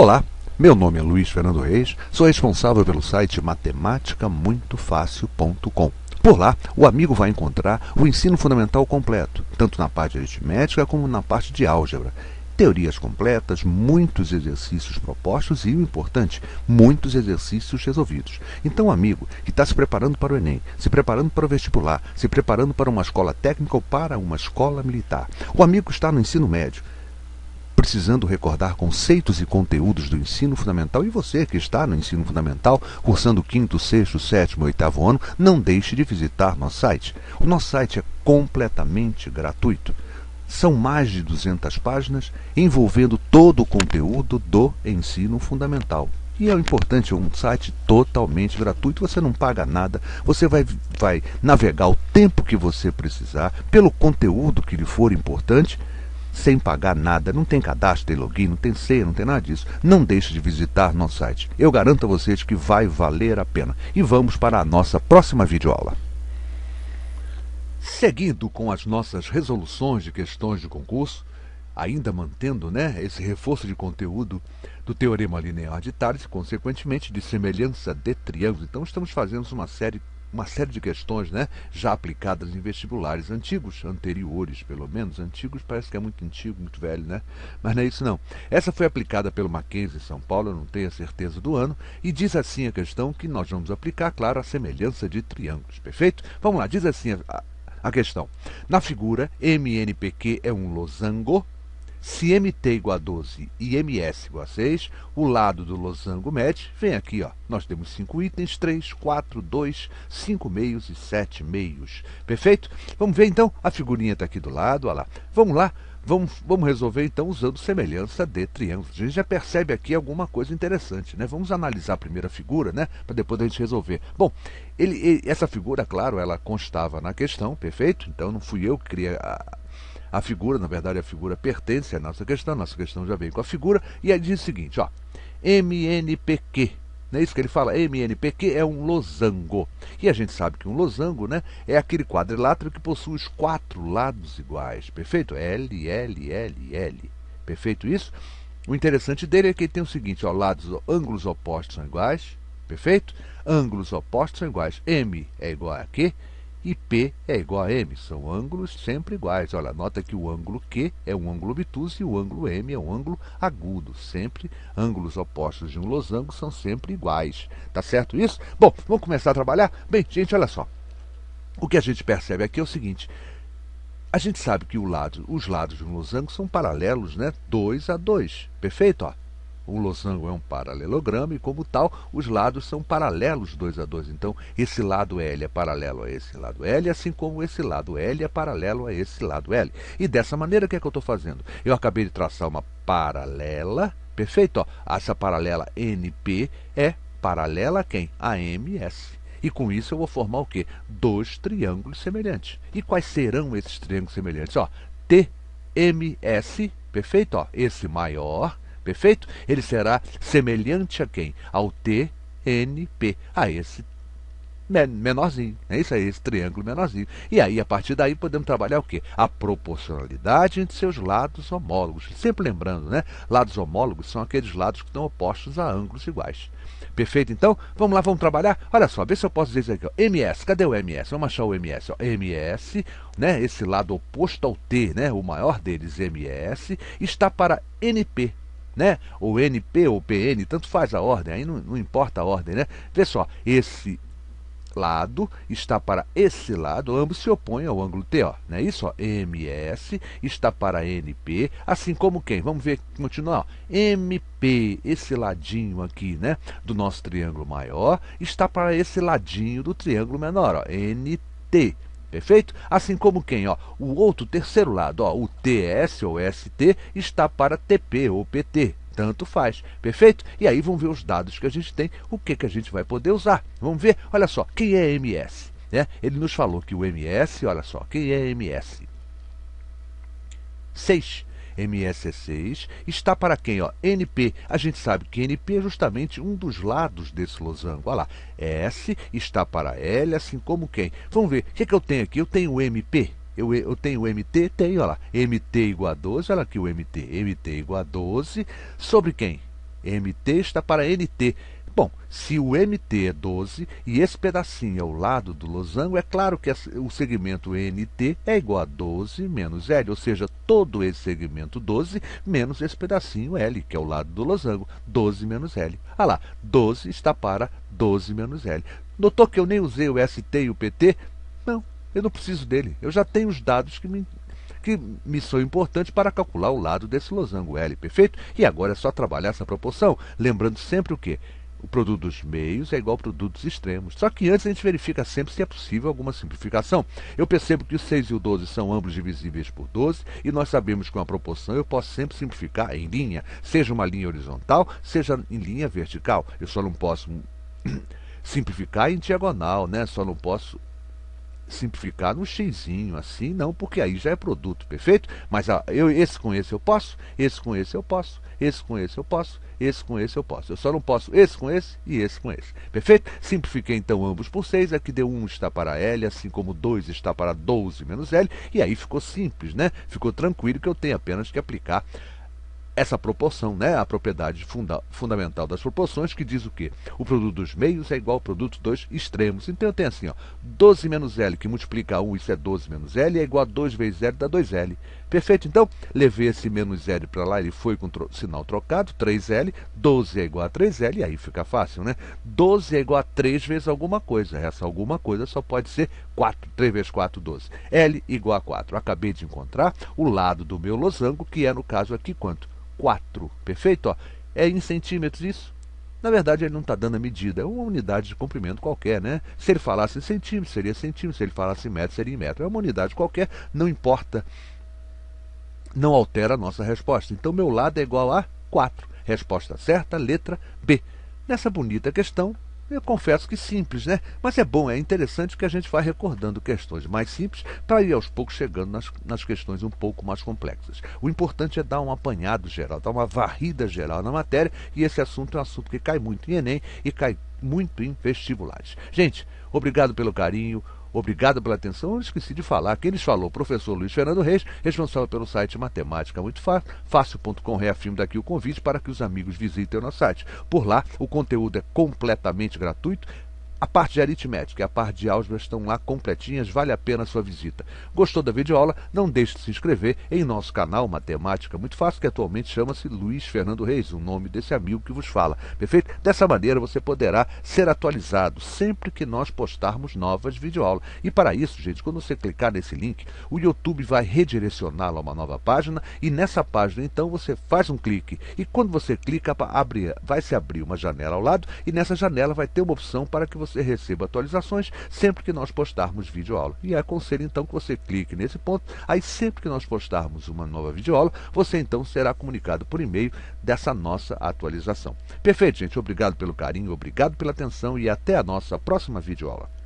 Olá, meu nome é Luiz Fernando Reis, sou responsável pelo site matematicamuitofácil.com. Por lá, o amigo vai encontrar o ensino fundamental completo, tanto na parte aritmética como na parte de álgebra. Teorias completas, muitos exercícios propostos e, o importante, muitos exercícios resolvidos. Então, amigo que está se preparando para o Enem, se preparando para o vestibular, se preparando para uma escola técnica ou para uma escola militar, o amigo que está no ensino médio, precisando recordar conceitos e conteúdos do ensino fundamental. E você que está no ensino fundamental, cursando quinto, sexto, sétimo, oitavo ano, não deixe de visitar nosso site. O nosso site é completamente gratuito. São mais de 200 páginas envolvendo todo o conteúdo do ensino fundamental. E é importante, é um site totalmente gratuito, você não paga nada, você vai, vai navegar o tempo que você precisar, pelo conteúdo que lhe for importante sem pagar nada. Não tem cadastro, tem login, não tem senha, não tem nada disso. Não deixe de visitar nosso site. Eu garanto a vocês que vai valer a pena. E vamos para a nossa próxima videoaula. Seguindo com as nossas resoluções de questões de concurso, ainda mantendo né, esse reforço de conteúdo do teorema linear de Tales, consequentemente de semelhança de triângulos. Então estamos fazendo uma série uma série de questões né, já aplicadas em vestibulares antigos, anteriores pelo menos, antigos parece que é muito antigo, muito velho, né? Mas não é isso não. Essa foi aplicada pelo Mackenzie em São Paulo, eu não tenho a certeza do ano, e diz assim a questão que nós vamos aplicar, claro, a semelhança de triângulos, perfeito? Vamos lá, diz assim a, a questão. Na figura, MNPQ é um losango se MT igual a 12 e MS igual a 6, o lado do losango mede, vem aqui, ó. Nós temos 5 itens, 3, 4, 2, 5 meios e 7 meios. Perfeito? Vamos ver então, a figurinha está aqui do lado, olha lá. Vamos lá, Vamos, vamos, resolver então usando semelhança de triângulos. A gente já percebe aqui alguma coisa interessante, né? Vamos analisar a primeira figura, né? Para depois a gente resolver. Bom, ele, ele, essa figura, claro, ela constava na questão, perfeito? Então não fui eu que criei a, a figura, na verdade, a figura pertence à nossa questão, nossa questão já veio com a figura, e aí diz o seguinte, ó, MNPQ, não é isso que ele fala? MNPQ é um losango. E a gente sabe que um losango né, é aquele quadrilátero que possui os quatro lados iguais. Perfeito? L, L, L, L. Perfeito isso? O interessante dele é que ele tem o seguinte: ó, lados, ó, ângulos opostos são iguais. Perfeito? Ângulos opostos são iguais. M é igual a Q e P é igual a M, são ângulos sempre iguais. Olha, nota que o ângulo Q é um ângulo obtuso e o ângulo M é um ângulo agudo. Sempre ângulos opostos de um losango são sempre iguais. Tá certo isso? Bom, vamos começar a trabalhar? Bem, gente, olha só. O que a gente percebe aqui é o seguinte: a gente sabe que lado, os lados de um losango são paralelos, né? 2 a 2. Perfeito, ó. Um losango é um paralelogramo e, como tal, os lados são paralelos dois a dois. Então, esse lado L é paralelo a esse lado L, assim como esse lado L é paralelo a esse lado L. E dessa maneira, o que é que eu estou fazendo? Eu acabei de traçar uma paralela, perfeito? Ó, essa paralela NP é paralela a quem? A MS. E com isso eu vou formar o quê? Dois triângulos semelhantes. E quais serão esses triângulos semelhantes? TMS, perfeito? Ó, esse maior perfeito, ele será semelhante a quem? Ao TNP, a esse menorzinho, é isso aí, esse triângulo menorzinho. E aí, a partir daí, podemos trabalhar o quê? A proporcionalidade entre seus lados homólogos. Sempre lembrando, né? Lados homólogos são aqueles lados que estão opostos a ângulos iguais. Perfeito, então? Vamos lá, vamos trabalhar? Olha só, vê se eu posso dizer aqui, ó. MS, cadê o MS? Vamos achar o MS, ó. MS, né? Esse lado oposto ao T, né? O maior deles, MS, está para NP, né? Ou NP ou PN, tanto faz a ordem, aí não, não importa a ordem, né? Vê só, esse lado está para esse lado, ambos se opõem ao ângulo T, ó, não é isso? Ó? MS está para NP, assim como quem? Vamos ver, continuar. Ó. MP, esse ladinho aqui, né, do nosso triângulo maior, está para esse ladinho do triângulo menor, ó, NT. Perfeito? Assim como quem, ó, o outro terceiro lado, ó, o TS ou ST está para TP ou PT. Tanto faz, perfeito? E aí vamos ver os dados que a gente tem, o que, que a gente vai poder usar. Vamos ver, olha só, quem é MS? Né? Ele nos falou que o MS, olha só, quem é MS? 6. MS6 está para quem? Ó, NP. A gente sabe que NP é justamente um dos lados desse losango. Olha lá, S está para L, assim como quem? Vamos ver, o que, é que eu tenho aqui? Eu tenho MP. Eu, eu tenho MT, Tem olha lá, MT igual a 12, olha aqui o MT, MT igual a 12, sobre quem? MT está para NT. Bom, se o MT é 12 e esse pedacinho é o lado do losango, é claro que o segmento NT é igual a 12 menos L, ou seja, todo esse segmento 12 menos esse pedacinho L, que é o lado do losango, 12 menos L. Ah lá, 12 está para 12 menos L. Notou que eu nem usei o ST e o PT? Não, eu não preciso dele. Eu já tenho os dados que me que me são importantes para calcular o lado desse losango L, perfeito? E agora é só trabalhar essa proporção, lembrando sempre o que? O produto dos meios é igual ao produto dos extremos. Só que antes a gente verifica sempre se é possível alguma simplificação. Eu percebo que o 6 e o 12 são ambos divisíveis por 12 e nós sabemos que uma proporção eu posso sempre simplificar em linha, seja uma linha horizontal, seja em linha vertical. Eu só não posso simplificar em diagonal, né? Só não posso simplificar no xizinho assim, não, porque aí já é produto, perfeito? Mas eu, esse com esse eu posso, esse com esse eu posso, esse com esse eu posso, esse com esse eu posso. Eu só não posso esse com esse e esse com esse. Perfeito? Simplifiquei então ambos por 6, é que deu 1 um está para L, assim como 2 está para 12 menos L, e aí ficou simples, né? Ficou tranquilo que eu tenho apenas que aplicar essa proporção, né, a propriedade funda fundamental das proporções, que diz o quê? O produto dos meios é igual ao produto dos extremos. Então eu tenho assim, ó, 12 menos L, que multiplica 1, isso é 12 menos L, é igual a 2 vezes L, dá 2L. Perfeito? Então, levei esse menos L para lá, ele foi com tro sinal trocado, 3L, 12 é igual a 3L, e aí fica fácil, né? 12 é igual a 3 vezes alguma coisa. Essa alguma coisa só pode ser 4. 3 vezes 4, 12. L igual a 4. Acabei de encontrar o lado do meu losango, que é, no caso aqui, quanto? 4, perfeito? Ó, é em centímetros isso? Na verdade, ele não está dando a medida, é uma unidade de comprimento qualquer, né? Se ele falasse em centímetros, seria centímetro, se ele falasse em metro, seria em metro. É uma unidade qualquer, não importa, não altera a nossa resposta. Então, meu lado é igual a 4. Resposta certa, letra B. Nessa bonita questão, eu confesso que simples, né? Mas é bom, é interessante que a gente vai recordando questões mais simples para ir aos poucos chegando nas, nas questões um pouco mais complexas. O importante é dar um apanhado geral, dar uma varrida geral na matéria, e esse assunto é um assunto que cai muito em Enem e cai muito em vestibulares. Gente, obrigado pelo carinho. Obrigado pela atenção. Eu esqueci de falar. Quem lhes falou? Professor Luiz Fernando Reis, responsável pelo site Matemática Muito Fácil, fácil.com. Reafirmo daqui o convite para que os amigos visitem o nosso site. Por lá, o conteúdo é completamente gratuito a parte de aritmética e a parte de álgebra estão lá completinhas, vale a pena a sua visita. Gostou da videoaula? Não deixe de se inscrever em nosso canal Matemática Muito Fácil, que atualmente chama-se Luiz Fernando Reis, o nome desse amigo que vos fala. Perfeito? Dessa maneira você poderá ser atualizado sempre que nós postarmos novas videoaulas. E para isso, gente, quando você clicar nesse link, o YouTube vai redirecioná-lo a uma nova página e nessa página então você faz um clique. E quando você clica, abre, vai se abrir uma janela ao lado e nessa janela vai ter uma opção para que você você receba atualizações sempre que nós postarmos videoaula. E aconselho então que você clique nesse ponto, aí sempre que nós postarmos uma nova videoaula, você então será comunicado por e-mail dessa nossa atualização. Perfeito, gente. Obrigado pelo carinho, obrigado pela atenção e até a nossa próxima videoaula.